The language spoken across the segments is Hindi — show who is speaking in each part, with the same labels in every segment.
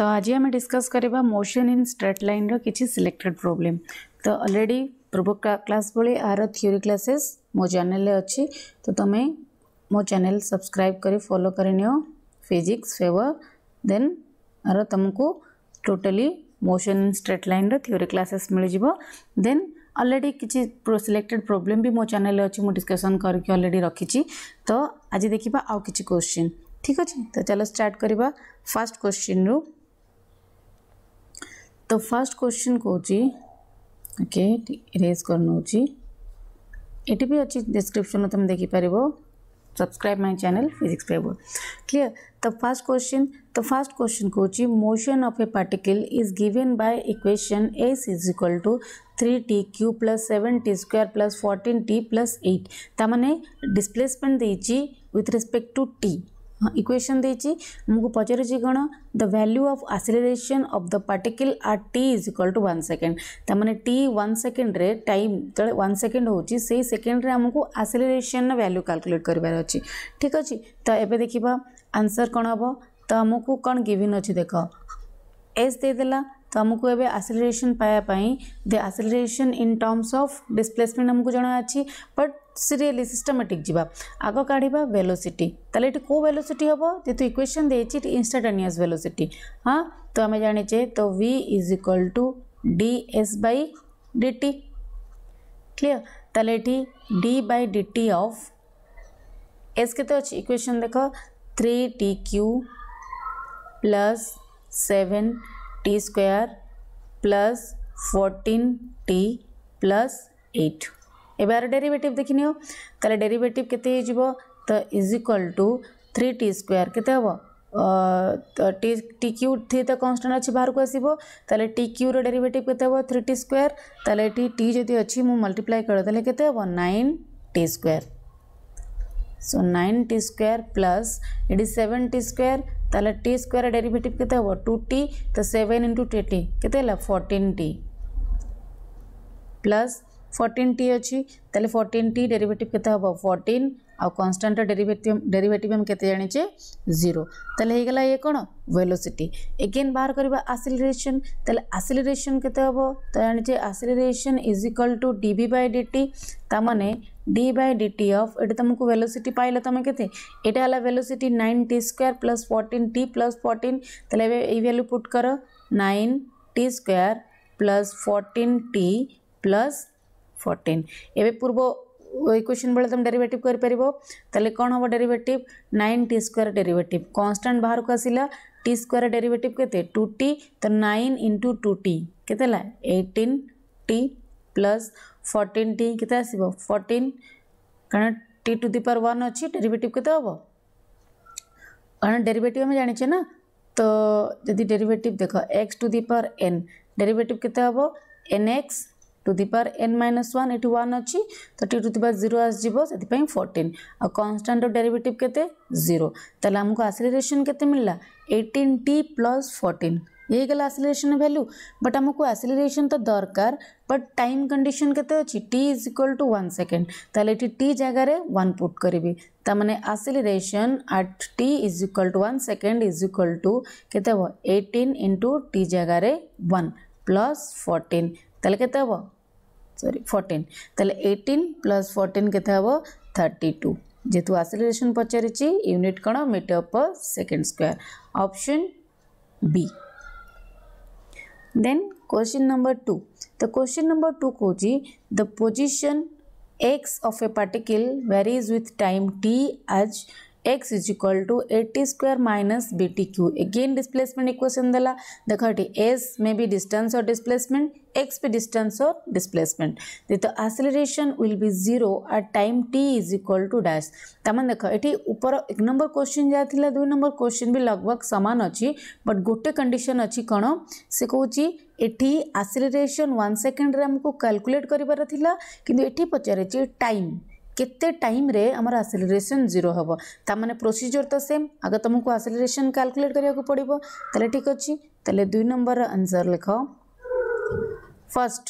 Speaker 1: तो आज आम डिस्कस करवा मोशन इन स्ट्रेट लाइन रिच्छ सिलेक्टेड प्रोब्लेम तो अलरेडी पूर्व क्लास भाई आर थीओरी क्लासेस मो चेल अच्छी तो तुम मो चेल सब्सक्राइब कर फलो करनी फिजिक्स फेवर देन आर तुमको totally motion in straight line theory classes मिल जाव देन अलरेडी किसी सिलेक्टेड प्रोब्लेम भी मो चेल अच्छी मुझे डिस्कसन करलरेडी रखी तो आज देखा आउ किसी क्वेश्चन ठीक अच्छे तो चलो स्टार्ट करवा फास्ट क्वेश्चन रू तो फर्स्ट क्वेश्चन ओके रेज कर डिस्क्रिप्शन में तुम देखिपार सब्सक्राइब माय चैनल फिजिक्स पेबल क्लियर तो फर्स्ट क्वेश्चन तो फर्स्ट क्वेश्चन कौन motion of a particle is given by equation S is equal to three T cube plus seven T square plus fourteen T plus eight तमें डिस्प्लेसमेंट देती विथ रेस्पेक्ट टू टी हाँ, इक्वेशन देखो पचार कौन the value of acceleration of the particle R T is equal to one second तमें टी वन सेकेंड रे टाइम जो वन सेकेंड हो सेकेंड रे आमको आसिलेसन वैल्यू कालकुलेट कर ठीक अच्छे तो ये देखा आंसर कौन हम तो आमको कौन गिविन अच्छे देख एस देदेला तो आमको एवं आसिलेसन पायापी the acceleration in terms of displacement आमको जना अच्छी बट सीरीयली सिस्टमेटिक जी आग काढ़ा भेलोसीटी तेल ये कौ भेलोसीटी हम जेहतु इक्वेशन देती इनस्टाटेनिययस भेलोसीटी हाँ तो आम जाने तो V is equal to D S by D clear तेल ये D by D of S के इक्वेसन देख three T cube plus seven T square plus fourteen T plus eight एबार डेरिवेटिव দেখি तेल डेरिवेटिव के কেতে হয়ে যাব তো is equal to three T T cube three तो कन्स्टाट अच्छी बाहर को आसो तेल टी क्यूर डेरिवेटिव के थ्री टी स्क्वयर तेल टी जदि अच्छी मुझे मल्टीप्लाए करदे के nine T square so nine T square plus ये सेवेन टी स्क्वयर तेल टी स्क्वयर डेरिवेटिव के टू टी तो सेवेन इंटू टी के fourteen T plus fourteen T अच्छी तेल फोर्टीन टी डेरीवेटिव के हम फोर्टीन आउ कन्स्टाट डेरीवेटिव डेरीवेटिव आम केते जानीचे जीरो तेल होगा ये कौन वेलोसीटी एगेन बाहर करवा आसिलेसन तेल आसिलेसन केते हम तो जानीचे acceleration is equal to D V by D T ताने D by D T of ये तुमको वेलोसीटी पाइल तुम के यहाँ velocity nine T square plus fourteen T plus fourteen तेल ये भैल्यू पुट कर nine T square plus fourteen T plus fourteen ଏବେ ପୂର୍ବ ଇକ୍ୱେସନ୍ ବେଳେ ତୁମେ ଡେରିଭେଟିଭ୍ କରିପାରିବ ତାହେଲେ କ'ଣ ହେବ derivative nine T square derivative constant ବାହାରକୁ ଆସିଲା ଟି ସ୍କୋୟାର୍ ଡେରିଭେଟିଭ୍ କେତେ ଟୁ ଟି ତ ନାଇନ୍ ଇଣ୍ଟୁ ଟୁ ଟି କେତେ ହେଲା eighteen T plus fourteen T କେତେ ଆସିବ ଫର୍ଟିନ୍ କାରଣ T to the power one ଅଛି ଡେରିଭେଟିଭ୍ କେତେ ହେବ କାରଣ ଡେରିଭେଟିଭ୍ ଆମେ ଜାଣିଛେ ନା ତ ଯଦି ଡେରିଭେଟିଭ୍ ଦେଖ X to the power N derivative କେତେ ହେବ N X to the power N minus one ये वन अच्छी तो T to the power zero आसो से फोर्टीन आ कन्स्टाट डेरीवेटिव के जीरो आमको आसिलेसन के मिलला एटीन टी प्लस फोर्टीन ये गला आसिलेसन भैल्यू बट आमको आसिलेसन तो दरकार बट टाइम कंडीशन के is equal to one second ती टी जगार वन पुट करी ताने acceleration at T is equal to one second is equal to के एटीन इंटु टी जगार वन प्लस फोर्टीन तेल के सरी সরি तेल তাহলে प्लस फोर्टीन ফর্টিন কেতে হব থার্টি টু যেহেতু कौन পচারিছি ইউনিট কোণ metre per second then question number two तो क्वेश्चन नंबर टू कौच the position X of a particle varies with time T as X is equal to A T square minus B T cube again displacement equation देला देख ये एस मे बी डिस्टेंस और displacement x p distance or displacement. The acceleration will be zero at time t is equal to dash. तमन देख ये ऊपर एक नंबर क्वेश्चन जाता दुई नंबर क्वेश्चन भी लगभग सामान अच्छी बट गोटे कंडीशन अच्छी कौन से कौच এটি আসিলেসন ওয়ান সেকেন্ডরে আমি ক্যালকুলেট করবার লা কিন্তু এটি পচারিছি টাইম কেতে টাইমরে আমার আসিলেসন জিরো হব তা মানে প্রোসিজর তো সেম আগে তোমাকে আসিলেসন ক্যালকুলেট করা পড়ব তাহলে ঠিক অছি তাহলে দুই নম্বর আনসর লেখ ફર્સ્ટ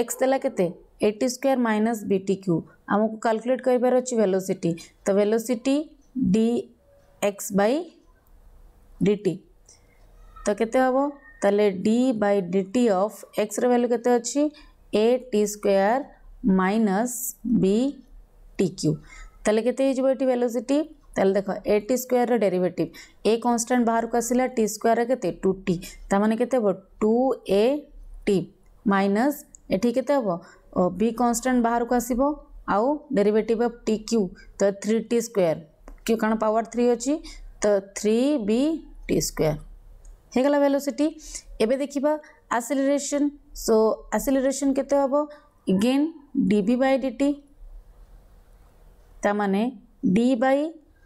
Speaker 1: એક્સ થેલા કેતે A T square minus B T cube આમકુ કાલ્ક્યુલેટ કરવાર અચ્છી વેલોસિટી તો velocity D X by D T તો કેતે હબ ତାହେଲେ D by D T of ଏକ୍ସର ଭ୍ୟାଲ୍ୟୁ କେତେ ଅଛି A T square minus B T cube ତାହେଲେ କେତେ ହେଇଯିବ ଏଠି ଭେଲୋସିଟି ତାହେଲେ ଦେଖ ଏ ଟି ସ୍କୋୟାରର ଡେରିଭେଟିଭ୍ ଏ କନଷ୍ଟାଣ୍ଟ ବାହାରକୁ ଆସିଲା ଟି ସ୍କୋୟାର କେତେ ଟୁ ଟି ତା ମାନେ କେତେ ହେବ ଟୁ ଏ ଟି माइनस ये के बि कन्स्टाट बाहर को आसो आउ डेरिवेटिव ऑफ टी क्यू तो थ्री टी स्क्वेयर क्यू कौन पावर थ्री अच्छी तो थ्री बी टी स्क्वेयर होगा वेलोसीटी एवं देखा आसिलेसन सो आसिलेसन के again D by D T ताने D by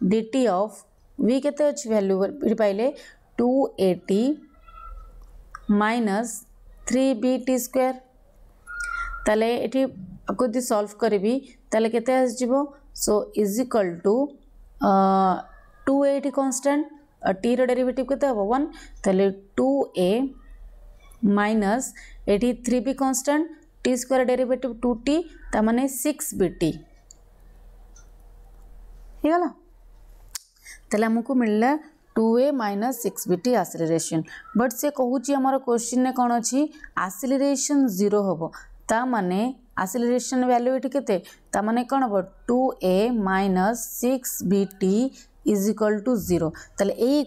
Speaker 1: D T of V के अच्छे भैल्यू पाइले two A T minus three B T square तेल ये जी सल्व करी तेल के so is equal to two A constant T derivative के टू ए माइनस ये three B constant T square derivative two T तेने सिक्स बी टी हो तेल आमको मिलला two A minus six B T acceleration but ସେ କହୁଛି क्वेश्चन କୋଶ୍ଚିନ୍ରେ କ'ଣ ଅଛି ଆସିଲେରେସନ୍ ଜିରୋ ହେବ ତା ମାନେ ଆସିଲେରେସନ୍ ଭ୍ୟାଲ୍ୟୁ ଏଠି କେତେ ତା ମାନେ କ'ଣ ହେବ two A is equal to zero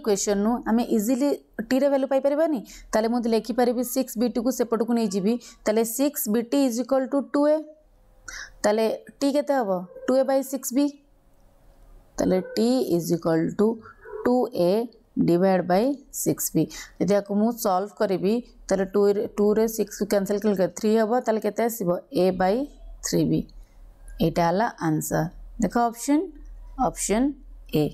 Speaker 1: question रु आम इजिली टी भैल्यू पाइपानी तेल मुझे लिखिपरि सिक्स बीटी को सेपट को नहीं जी tell six BT is equal to two A tell T K two A by six B tell T is equal to two A did by six B जब या मुझ सल्व करी तेल टू टू रे सिक्स कैनसल कर थ्री हे तो कैसे आस थ्री बी एटा है आंसर देख ऑप्शन अपशन ए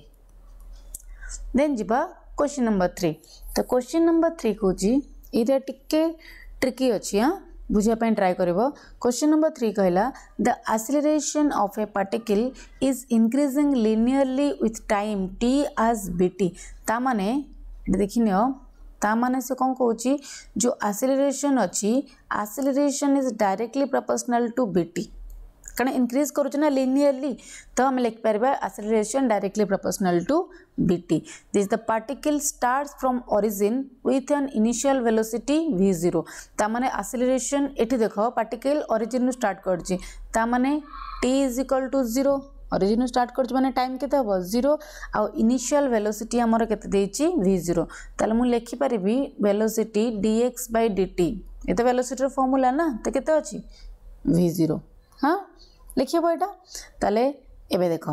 Speaker 1: दे क्वेश्चन नंबर थ्री तो क्वेश्चन नंबर थ्री कौन ये टी ट्रिकी अच्छी हाँ ବୁଝିବା ପାଇଁ ଟ୍ରାଏ କରିବ କ୍ୱେଶ୍ଚନ୍ ନମ୍ବର ଥ୍ରୀ କହିଲା the acceleration of a particle is increasing linearly with time T as B T ତା ମାନେ ଦେଖିନିଅ ତା ମାନେ ସେ କ'ଣ କହୁଛି ଯେଉଁ ଆସିଲେରେସନ୍ ଅଛି acceleration is directly proportional to B T କାରଣ ଇନକ୍ରିଜ୍ କରୁଛୁ ନା ଲିନିୟରଲି ତ ଆମେ ଲେଖିପାରିବା acceleration directly proportional to bt. This the particle starts from origin with an initial velocity v0. तामाने acceleration इठी देखो particle origin नु start कर जी. तामाने t is equal to zero. Origin start করছি মানে টাইম কেতে হব জিরো আনিশিয়াল ভেলোসিটি আমার কেতে দিয়েছি ভি জিরো তাহলে মু লেখিপারি ভেলোসিটি ডিএক্স বাই ডিটি এ তো ভেলোসিটির ফর্মুলা না তো কেতে অছি ভি জিরো হ্যাঁ লিখি হব এটা তাহলে এবে দেখ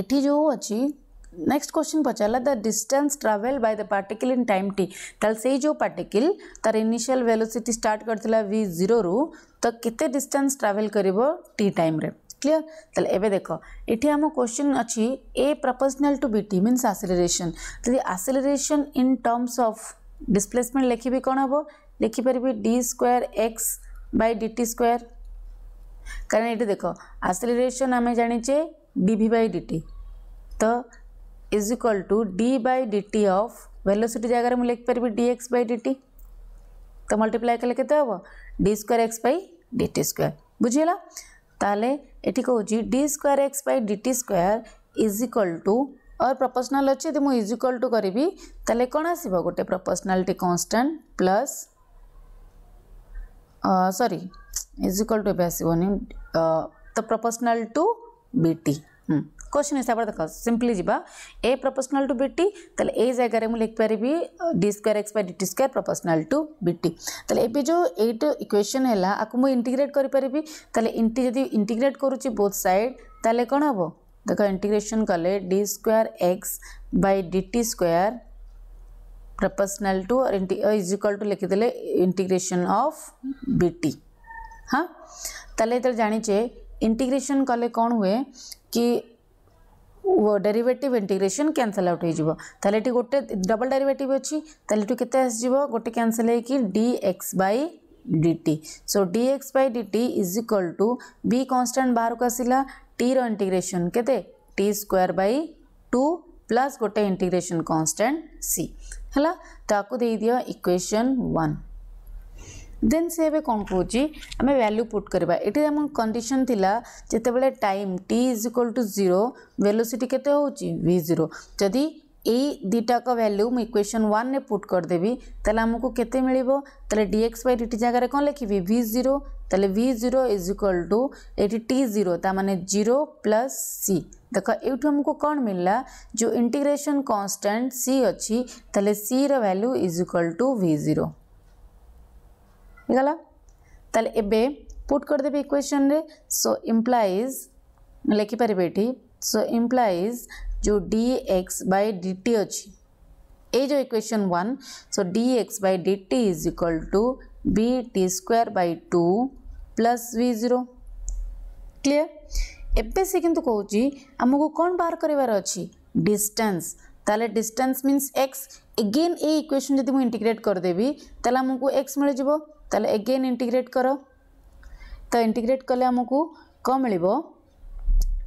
Speaker 1: এটি যে অছি ನೆಕ್ಸ್ಟ್ ಕ್ವಶನ್ ಪಚಾಲ the distance travel by the particle in time t ताल से जो पार्टिकल तार इनिशियल वेलोसिटी स्टार्ट करथिला v 0 रु तो केते डिस्टेंस ट्रावेल करबो t टाइम रे क्लियर তাহলে এবে দেখো এটি আমার কোশ্চেন আছে a proportional to bt means acceleration তাহলে acceleration in terms of displacement লিখিবি কোন হবো লিখি পারিবি d square x by dt square কারণ এটি দেখো অ্যাসিলারেশন আমি জানিছে dv বাই dt তো is equal to d by d T of velocity मुझे लिखिपरि d x x by D t तो मल्टीप्लाई कले के d square x by D t square बुझेगा तेल ये कौन d square x by D t square is equal to और प्रपोसनाल अच्छे यदि मुझ इज इक्वल टू करी तेल कौन आसो गोटे proportionality constant plus sorry is equal to s तो proportional to b t question हिसाब देख सिंपली जी ए प्रपोशनाल टू टी तेल ए जगार मुझे लिखिपर d square x by d square proportional to t तेल एवं जो एट इक्वेशन है आपको मुझे इंटीग्रेट करी तेल इंटी जब इंटीग्रेट करुच्ची बोथ सैड तेल कौन हम देख इंटिग्रेसन कले d square x by d square proportional to और इज इक्वाल टू लिखीदे इंटिग्रेसन अफ बीटी हाँ तेल ये जाचे इंटिग्रेसन कले कौन हुए कि डेरिवेटिव इंटीग्रेसन क्यासल आउट हो गोटे डबल डेरिवेटिव अच्छी ताले के आसो गोटे क्यासल हो d x by dt so dx by dt is equal to b constant बाहर को आसला टी रो के स्क्वयर बै टू प्लस गोटे इंटीग्रेशन कांस्टेंट c हला ताकू तो दे दियो इक्वेशन 1 ଦେନ୍ ସେ ଏବେ କ'ଣ କହୁଛି ଆମେ ଭ୍ୟାଲ୍ୟୁ ପୁଟ୍ କରିବା ଏଠି ଆମ କଣ୍ଡିସନ୍ ଥିଲା ଯେତେବେଳେ time t is equal to zero velocity କେତେ ହେଉଛି ଭି ଜିରୋ ଯଦି এই দুইটাক ভ্যালু মু ইকুয়েশন ওয়ানে পুট করেদেবি তাহলে আমি কেতে মিলব তাহলে ডিএক্স বাই ডিটি জায়গায় কম লিখবি ভি জিরো তাহলে v zero is equal to এটি টি জিরো তা মানে জিরো প্লস সি দেখ এইটু আমি কম মিললা যে ইন্টিগ্রেসন কনস্টাট সি অছি তাহলে সি র value is equal to v zero ହୋଇଗଲା ତାହେଲେ ଏବେ ପୁଟ୍ କରିଦେବେ ଇକ୍ୱେସନ୍ରେ ସୋ ଇମ୍ପ୍ଲାଇଜ୍ ଲେଖିପାରିବେ ଏଠି ସୋ ଇମ୍ପ୍ଲାଇଜ୍ ଯେଉଁ d x by D t ଅଛି ଏଇ ଯେଉଁ equation one so d x by D t is equal to B t square by two plus v zero clear ଏବେ ସେ କିନ୍ତୁ କହୁଛି ଆମକୁ କ'ଣ ବାହାର କରିବାର ଅଛି ଡିଷ୍ଟାନ୍ସ তাহলে ডিস্টান্স মিন্স এক্স এগেন এই ইকুয়েশন যদি মু ইন্টিগ্রেট করেদেবি তাহলে আমি এক্স মিলে যাব ତାହେଲେ ଏଗେନ୍ ଇଣ୍ଟିଗ୍ରେଟ୍ କର ତ ଇଣ୍ଟିଗ୍ରେଟ୍ କଲେ ଆମକୁ କ'ଣ ମିଳିବ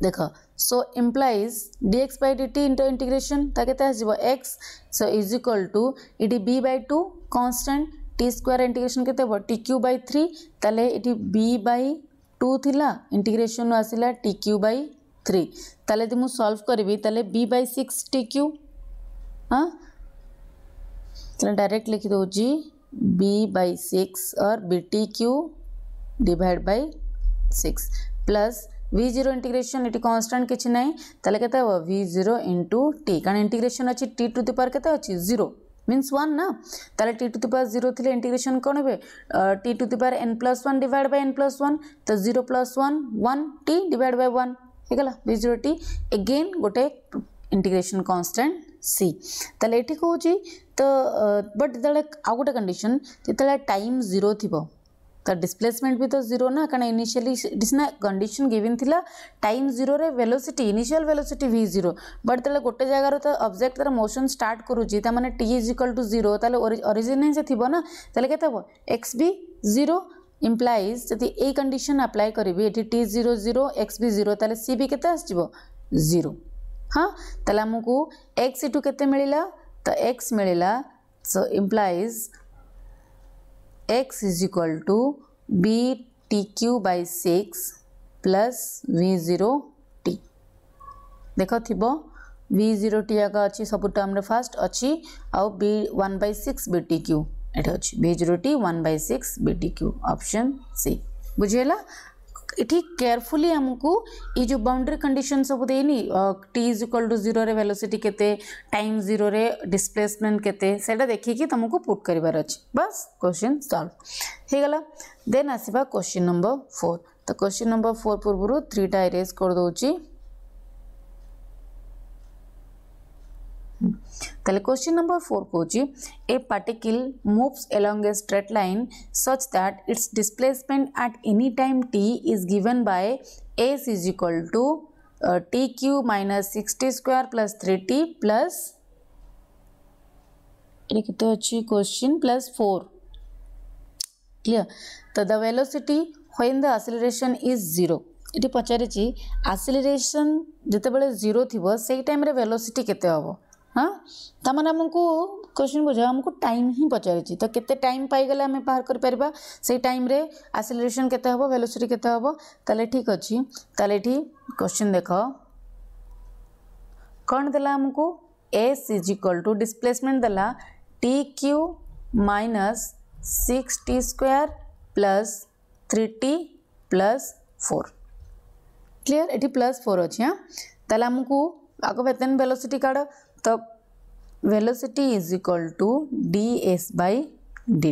Speaker 1: ଦେଖ so implies d x by D t inter integration ତା କେତେ ଆସିବ x so is equal to ଏଠି b by two constant t square integration କେତେ ହେବ ଟି କ୍ୟୁ ବାଇ ଥ୍ରୀ ତାହେଲେ ଏଠି ବି ବାଇ ଟୁ ଥିଲା ଇଣ୍ଟିଗ୍ରେସନ୍ ଆସିଲା ଟି କ୍ୟୁ ବାଇ ଥ୍ରୀ ତାହେଲେ ଯଦି ମୁଁ ସଲ୍ଭ କରିବି ତାହେଲେ b by six t cube ହଁ ତାହେଲେ ଡାଇରେକ୍ଟ ଲେଖିଦେଉଛି बी बाई सिक्स और b T cube divide by six plus v zero integration ये कन्स्टाट किसी ना तो के वि जीरो इंटू टी कारण इंटिग्रेसन अच्छी टी टू दि पार के जीरो मीन्स वन ना तो T to the power zero थे इंटीग्रेसन कौन हे t to the power n plus one divide by n plus one तो zero plus one one t divide by one होगा वि जीरो टी एगेन गोटे इंटीग्रेसन कन्स्टाट सी तेल ये कौन तो बट जो आउ गोटे कंडीशन जो टाइम जीरो थी तो डिस्प्लेसमेंट भी तो जीरो ना कहीं इनिशियली इनिशियना कंडीशन गिविन थी टाइम जीरो रे वेलोसिटी इनिशियल वेलोसिटी भी जीरो बट जो गोटे जगार तो अब्जेक्ट तरह मोशन स्टार्ट करुच्ची मैंने t is equal to zero origin से थी ना तो कैसे हम एक्स भी जीरो इम्प्लाइज जदि ये कंडीशन आप्लाय करी ये टी जीरो जीरो एक्स भी जीरो सी भी के जीरो हाँ तेल आमको एक्स इटू के मिलला तो एक्स मिळेला so implies x is equal to b T cube by six plus v zero t देख थो वी जीरो टी आग अच्छी सब टर्म फास्ट अच्छी आउ b one by six B T cube ये अच्छी v zero t one by six B T cube option c बुझेगा इटि केयरफुली आमको ये बाउंड्री कंडीशन सब देनी t is equal to zero रे वेलोसिटी के टाइम जीरो रे डिस्प्लेसमेंट के देखिकी तुमको पुट करार अच्छे बस क्वेश्चन सल्व हो गला देन आसवा क्वेश्चन नंबर फोर तो क्वेश्चन नंबर फोर पूर्व थ्रीटा इरेज करदे तेल क्वेश्चन नंबर फोर कौच a particle moves along a straight line such that its displacement at any time t is given by s is equal to t cube minus six t square plus three t plus कितने क्वेश्चन प्लस फोर क्लियर तो the velocity when the acceleration is zero ये पचारिशन जिते बड़े जीरो थी से टाइम वेलोसीटी के हाँ तम आमको क्वेश्चन बुझा आमको टाइम ही पचारि तो के टाइम पाई आम बाहर कर टाइम रे आसिलेसन के भेलोसीटी के ठीक अच्छे तेल क्वेश्चन देख कौन देमको s is equal to displacement देला t cube minus six t square plus three t plus four clear ये प्लस फोर अच्छे हाँ तेल आमको आगे वेतन भेलोसीटी काड़ तो velocity is equal to D S by d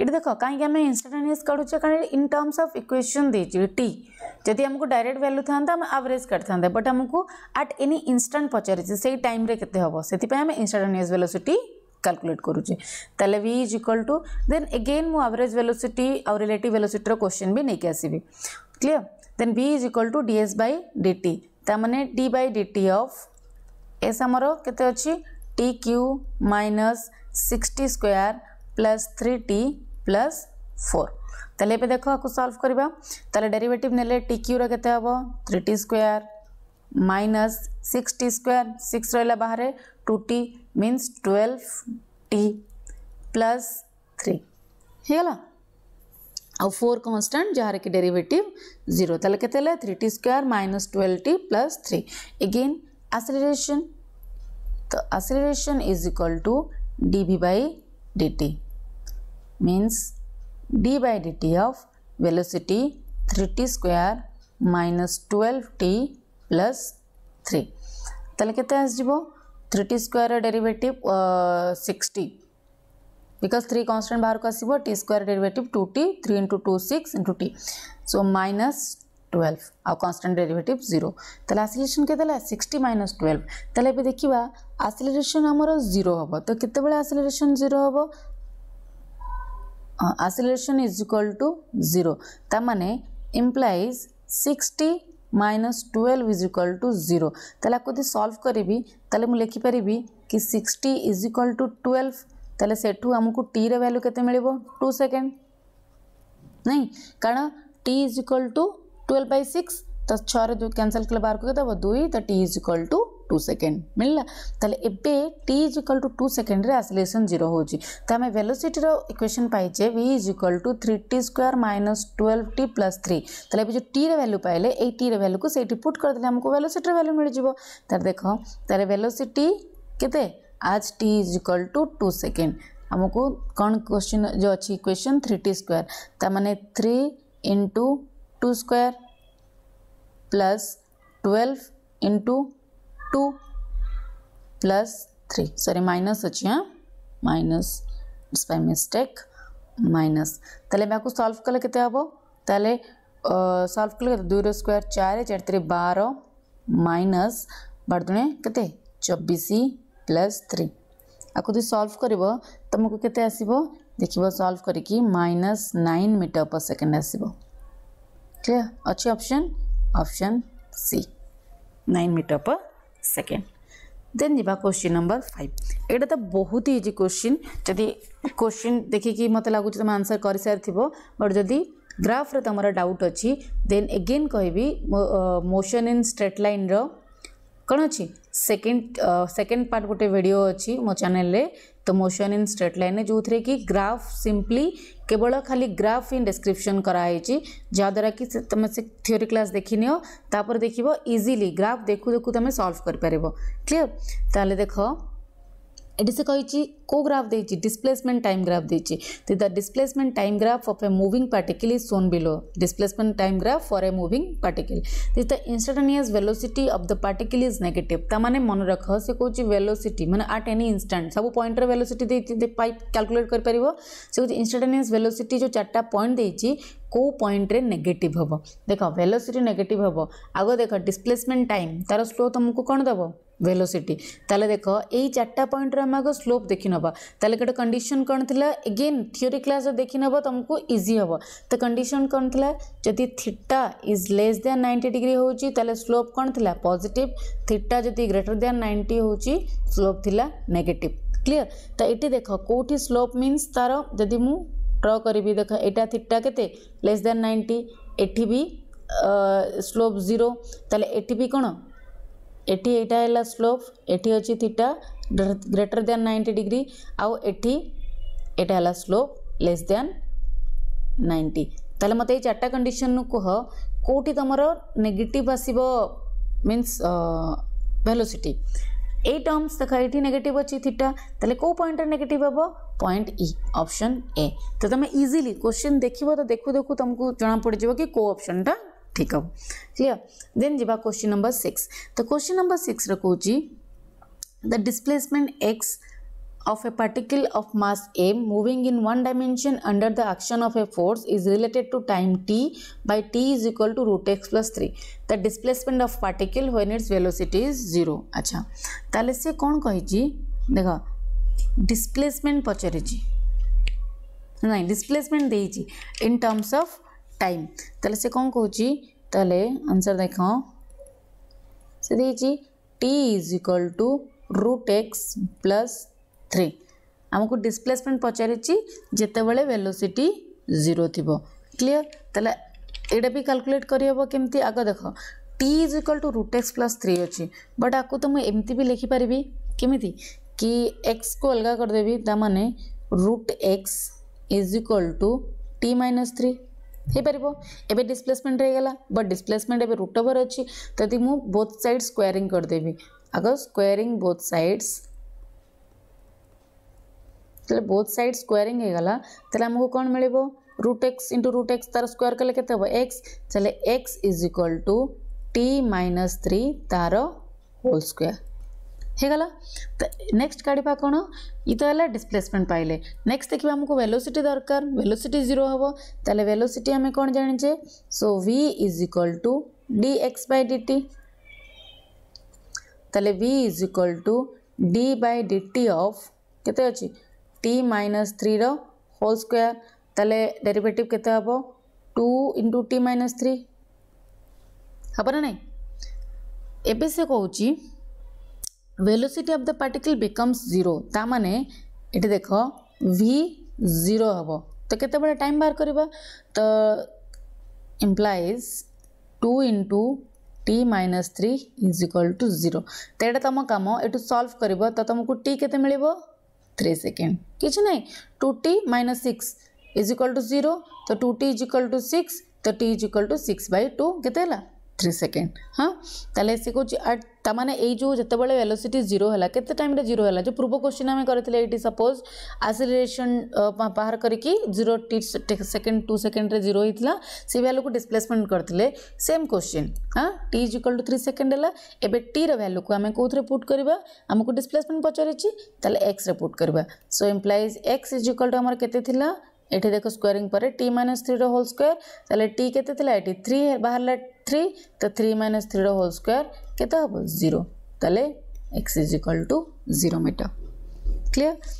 Speaker 1: ये देख कहीं आम इनस्टाटेनियस काढ़ुचे कारण इन टर्म्स अफ इक्वेशन देखिए टी जदि आमको डायरेक्ट वैल्यू था आवरेज काट था बट आमको आट एनी इनस्टाट पचारे टाइम हम से आम इनस्टाटेनियस वेलोसीटी कैलकुलेट करुचे तेल v is equal to then again मुझ आवरेज वेलोसीटी आउ रिलेट वेलोसीटर क्वेश्चन भी नहीं आसवि clear then v is equal to d s by d ता मैंने d by D of s आमर के cube minus six t square plus three t plus four तेल एवं देख आपको सल्व करवा डेरिवेटिव ने क्यूर के square minus six t square six रहा बाहर two t minus twelve t plus थ्रीगला आउ फोर कन्स्टाट जार derivative zero three t square minus twelve t plus three again acceleration तो acceleration is equal to d v by d t means d by d t of velocity three T square minus twelve t plus three तेल के आसो three T square derivative six t because three constant बाहर को आसो t square derivative two t three into two six into t so minus twelve आउ कन्स्टाट डेरीभेट जीरो आसिलेसन के सिक्सटी माइनस ट्वेल्व तेल देखा आसिलेसन आमर जीरो हम तो केतने आसिलेसन जीरो हम acceleration is equal to zero ताने implies six t minus twelve is equal to zero आपको यदि सल्व करी तेल मुझे लिखिपारि कि six t is equal to twelve तेल से आमको टी रैल्यू के मिल टू सेकेंड नहीं कारण t is equal to twelve by six तो छः दु कैनसल कले बाहर को दुई तो t is equal to two second मिलला ताले एबे t is equal to two second रे आसोलेसन जीरो होची तो आम वेलोसिटी रो इक्वेशन पाइचे v is equal to three t square minus twelve t plus three तो एबे जो टी रे वैल्यू पाइले ये टी वैल्यू को सही पुट कर आमको वेलोसीटर वैल्यू मिल जाव तार देखो तारे velocity at t is equal to two second आमको कौन क्वेश्चन जो अच्छी इक्वेशन टी स्क्वायर ता मैंने three into two square plus twelve into two plus three sorry minus अच्छे हाँ? Minus it's by mistake minus तेल मैं सल्व कले के सल्व कले दुई स्क्वायर चार चार तीन बार माइनस बार दुणे के चबीश प्लस थ्री आपको जो तो सल्व कर तुमको तो के देख सल्व करके minus nine metre per second आसो क्लियर अच्छे option option c nine metre per second then जी क्वेश्चन नंबर फाइव यहाँ तो बहुत ही इजी क्वेश्चन जदि क्वेश्चन देखिकी मत लगुच तुम आंसर कर सारी बट जदि ग्राफ्रे तुम डाउट अच्छी देन एगेन कह मोशन इन स्ट्रेट लाइन र कौन अच्छी सेकेंड सेकेंड पार्ट गोटे भिड अच्छी मो चेल तो मोशन इन स्ट्रेट लाइन जो थे कि ग्राफ सिंपली केवल खाली ग्राफ इन डेस्क्रिप्सन କରାହେଇଛି ଯାହାଦ୍ୱାରା କି ତୁମେ ସେ ଥିଓରି କ୍ଲାସ୍ ଦେଖିନିଅ ତାପରେ ଦେଖିବ ଇଜିଲି ଗ୍ରାଫ୍ ଦେଖୁ ଦେଖୁ ତୁମେ ସଲ୍ଭ କରିପାରିବ କ୍ଲିଅର ତାହେଲେ ଦେଖ ଏଠି ସେ କହିଛି କେଉଁ ଗ୍ରାଫ୍ ଦେଇଛି ଡିସପ୍ଲେସମେଣ୍ଟ ଟାଇମ୍ ଗ୍ରାଫ୍ ଦେଇଛି ତ the displacement time graph of a moving particle is shown below displacement time graph for a moving particle ତ the instantaneous velocity of the particle is negative ତାମାନେ ମନେ ରଖ ସେ କହୁଛି ଭେଲୋସିଟି ମାନେ ଆଟ୍ ଏନି ଇନଷ୍ଟାଣ୍ଟ ସବୁ ପଏଣ୍ଟର ଭେଲୋସିଟି ଦେଇଛି ପାଇ କ୍ୟାଲକୁଲେଟ୍ କରିପାରିବ ସେ କହୁଛି ଇନଷ୍ଟଣ୍ଟାନିୟସ୍ ଭେଲୋସିଟି ଯେଉଁ ଚାରିଟା ପଏଣ୍ଟ ଦେଇଛି କେଉঁ ପଏଣ୍ଟରେ ନେଗେଟିଭ୍ ହେବ ଦେଖ ଭେଲୋସିଟି ନେଗେଟିଭ୍ ହେବ ଆଗ ଦେଖ ଡିସପ୍ଲେସମେଣ୍ଟ ଟାଇମ୍ ତା'ର ସ୍ଲୋ ତୁମକୁ କ'ଣ ଦେବ ভেলোসিটি তাহলে দেখ এই চারটা পয়েন্টর আমি আগে স্লোপ দেখি নেবা তাহলে গোটে কন্ডিশন কোণ লা এগেন থিওরি ক্লাসে দেখি নেব তুমি ইজি হব তো কন্ডিশন কোণ লা যদি theta is less than ninety degree হচ্ছে তাহলে স্লোপ কোণ লা পজিটিভ থিটা যদি গ্রেটর দ্যান নাইনটি হচ্ছে স্লোপ লা নেগেটিভ ক্লিয়ার তো এটি দেখ কোটি স্লোপ মিন্স তার যদি মু ড্র করি দেখ এটা থিটা কেতে লেস দ্যান নাইনটি এটি বি স্লোপ জিরো তাহলে এটি বি কোণ ଏଠି ଏଇଟା ହେଲା ସ୍ଲୋପ୍ ଏଠି ଅଛି theta greater than ninety degree ଆଉ ଏଠି ଏଇଟା ହେଲା ସ୍ଲୋପ୍ ଲେସ୍ ଦ୍ୟାନ୍ ନାଇଣ୍ଟି ତାହେଲେ ମୋତେ ଏଇ ଚାରିଟା କଣ୍ଡିସନ୍ରୁ କୁହ କେଉଁଠି ତୁମର ନେଗେଟିଭ୍ ଆସିବ ମିନ୍ସ ଭେଲୋସିଟି এই টর্মস দেখ এটি নেগেটিভ অছি থিটা তাহলে কেউ পয়েন্টটা নেগেটিভ হব পয়েন্ট ই অপশন এ তো তুমি ইজিলি কোশ্চিন দেখিব তো দেখু দেখু তোমাকে জনা পড়িযোগ কি কেউ অপশনটা ठीक है क्लियर देन जी क्वेश्चन नंबर सिक्स तो क्वेश्चन नंबर सिक्स रखूँ the displacement x of a particle of mass m moving in one dimension under the action of a force is related to time t by t is equal to root x plus 3 the displacement of particle when its velocity is 0 अच्छा ताले से कौन कही देख डिस्प्लेसमेंट पचारि ना डिस्प्लेसमेंट दे इन टर्म्स ऑफ टाइम तेल से कौन कहे तेल आंसर देख से देखिए t is equal to root x plus three आमको डिस्प्लेसमेंट पचार पचारते वेलोसीटी जीरो थी क्लीयर तेल ये भी काल्कुलेट करहब कमी आग देख t is equal to root x plus three अच्छी बट आपको तो मुझे एमती भी लिखिपरि किमी कि एक्स को अलग करदेवी ता मैंने root x is equal to t minus three ହେଇପାରିବ ଏବେ ଡିସପ୍ଲେସମେଣ୍ଟ ହେଇଗଲା ବଟ୍ ଡିସପ୍ଲେସମେଣ୍ଟ ଏବେ ରୁଟ୍ ଓଭର୍ ଅଛି ଯଦି ମୁଁ ବୋଥ୍ ସାଇଡ଼୍ ସ୍କୋୟାରିଂ କରିଦେବି ଆଗ ସ୍କୋୟାରିଂ ବୋଥ୍ ସାଇଡ଼୍ସ ଯେତେବେଳେ ବୋଥ୍ ସାଇଡ଼୍ ସ୍କୋୟାରିଂ ହେଇଗଲା ତାହେଲେ ଆମକୁ କ'ଣ ମିଳିବ root x into root x ତା'ର ସ୍କୋୟାର କଲେ କେତେ ହେବ ଏକ୍ସ ତାହେଲେ x is equal to t minus three ତା'ର ହୋଲ୍ ସ୍କୋୟାର होगा तो नेक्स्ट काढ़ा कौन इतना डिस्प्लेसमेंट पाइले नेक्स्ट देखिए आमको वेलोसीटी दरकार वेलोसीटी जीरो हम तो वेलोसीटी आम कौन जाणीचे so v is equal to d x by D t तेल v is equal to d by D T of के t minus three whole square तेल डेरिवेटिव के two into t minus three हम ना ना एबे से कौची velocity of the particle becomes zero ताने देख भि जीरो हम तो कत टाइम बाहर कर तो implies two into t minus three is equal to zero तो यहाँ तुम कम यू सल्व कर तो तुमको टी के मिल थ्री सेकेंड किसी ना two t minus six is equal to zero तो two t is equal to six तो t is equal to six by two के थ्री सेकेंड हाँ ତାହେଲେ ସେ କହୁଛି ତାମାନେ ଏଇ ଯେଉଁ ଯେତେବେଳେ ଭେଲୋସିଟି ଜିରୋ ହେଲା କେତେ ଟାଇମ୍ରେ ଜିରୋ ହେଲା ଯେଉଁ ପୂର୍ବ କ୍ୱେଶ୍ଚିନ୍ ଆମେ କରିଥିଲେ ଏଇଠି ସପୋଜ୍ ଆସିଲେସନ୍ ବାହାର କରିକି ଜିରୋ ଟି ସେକେଣ୍ଡ ଟୁ ସେକେଣ୍ଡରେ ଜିରୋ ହେଇଥିଲା ସେ ଭ୍ୟାଲୁକୁ ଡିସପ୍ଲେସମେଣ୍ଟ କରିଥିଲେ ସେମ୍ କ୍ୱେଶ୍ଚିନ୍ ହଁ t is equal to three second ହେଲା ଏବେ ଟିର ଭ୍ୟାଲୁକୁ ଆମେ କେଉଁଥିରେ ପୁଟ୍ କରିବା ଆମକୁ ଡିସପ୍ଲେସମେଣ୍ଟ ପଚାରିଛି ତାହେଲେ ଏକ୍ସରେ ପୁଟ୍ କରିବା so implies x is equal to ଆମର କେତେ ଥିଲା ये देख स्क्वेरी t minus three whole square तेल टी के थ्री बाहर थ्री तो three minus three whole square के जीरो तेल x is equal to zero meter clear